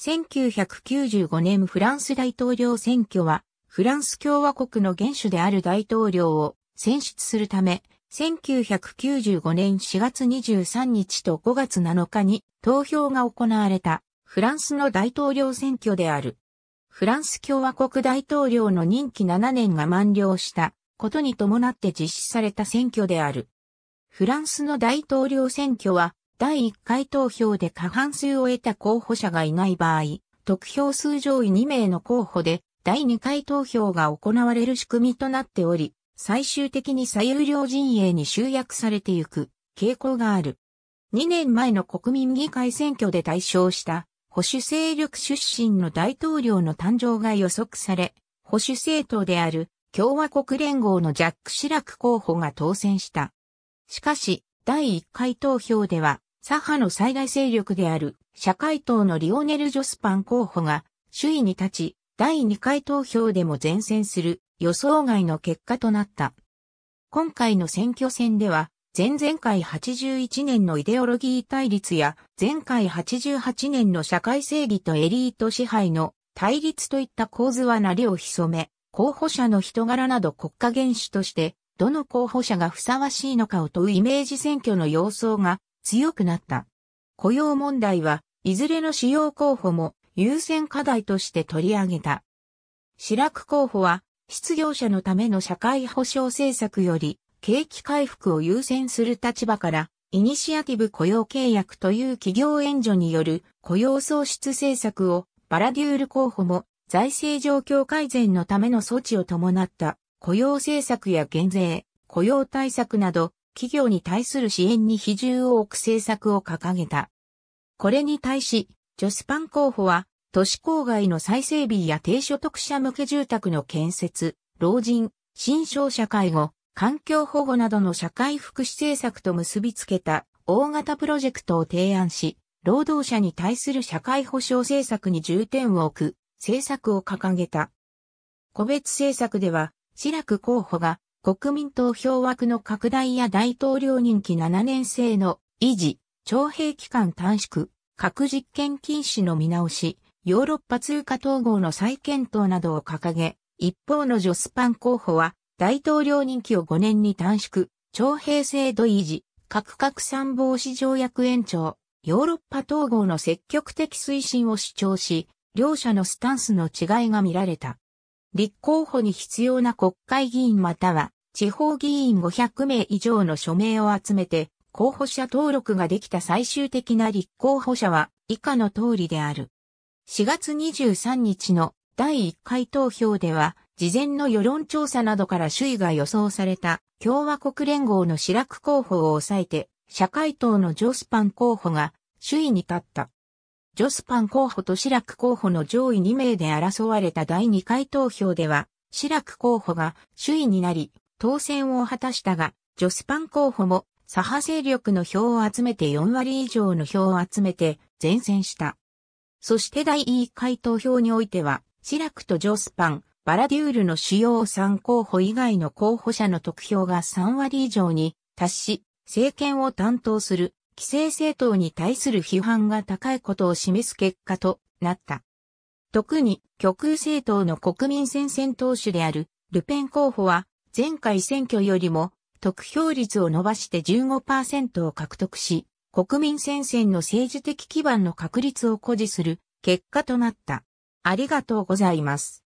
1995年フランス大統領選挙は、フランス共和国の元首である大統領を選出するため、1995年4月23日と5月7日に投票が行われたフランスの大統領選挙である。フランス共和国大統領の任期7年が満了したことに伴って実施された選挙である。フランスの大統領選挙は第1回投票で過半数を得た候補者がいない場合、得票数上位2名の候補で第2回投票が行われる仕組みとなっており、最終的に最有料陣営に集約されていく傾向がある。2年前の国民議会選挙で対象した保守勢力出身の大統領の誕生が予測され、保守政党である共和国連合のジャック・シラク候補が当選した。しかし、第1回投票では左派の最大勢力である社会党のリオネル・ジョスパン候補が首位に立ち、第2回投票でも前線する予想外の結果となった。今回の選挙戦では、前々回81年のイデオロギー対立や、前回88年の社会正義とエリート支配の対立といった構図はなりを潜め、候補者の人柄など国家元首として、どの候補者がふさわしいのかを問うイメージ選挙の様相が強くなった。雇用問題はいずれの主要候補も優先課題として取り上げた。シラク候補は失業者のための社会保障政策より景気回復を優先する立場からイニシアティブ雇用契約という企業援助による雇用創出政策をバラデュール候補も財政状況改善のための措置を伴った雇用政策や減税、雇用対策など企業に対する支援に比重を置く政策を掲げた。これに対し、ジョスパン候補は、都市郊外の再整備や低所得者向け住宅の建設、老人、新商社会後、環境保護などの社会福祉政策と結びつけた大型プロジェクトを提案し、労働者に対する社会保障政策に重点を置く政策を掲げた。個別政策では、シラク候補が国民投票枠の拡大や大統領任期7年制の維持、徴兵期間短縮、核実験禁止の見直し、ヨーロッパ通貨統合の再検討などを掲げ、一方のジョスパン候補は、大統領任期を5年に短縮、徴兵制度維持、核拡散防止条約延長、ヨーロッパ統合の積極的推進を主張し、両者のスタンスの違いが見られた。立候補に必要な国会議員または地方議員500名以上の署名を集めて、候補者登録ができた最終的な立候補者は以下の通りである。4月23日の第1回投票では、事前の世論調査などから首位が予想された共和国連合のシラク候補を抑えて、社会党のジョスパン候補が首位に立った。ジョスパン候補とシラク候補の上位2名で争われた第2回投票では、白ラ候補が首位になり、当選を果たしたが、ジョスパン候補も左派勢力の票を集めて4割以上の票を集めて前線した。そして第1回投票においては、シラクとジョスパン、バラデュールの主要3候補以外の候補者の得票が3割以上に達し、政権を担当する規制政党に対する批判が高いことを示す結果となった。特に極右政党の国民戦線党首であるルペン候補は前回選挙よりも得票率を伸ばして15%を獲得し、国民戦線の政治的基盤の確立を誇示する結果となった。ありがとうございます。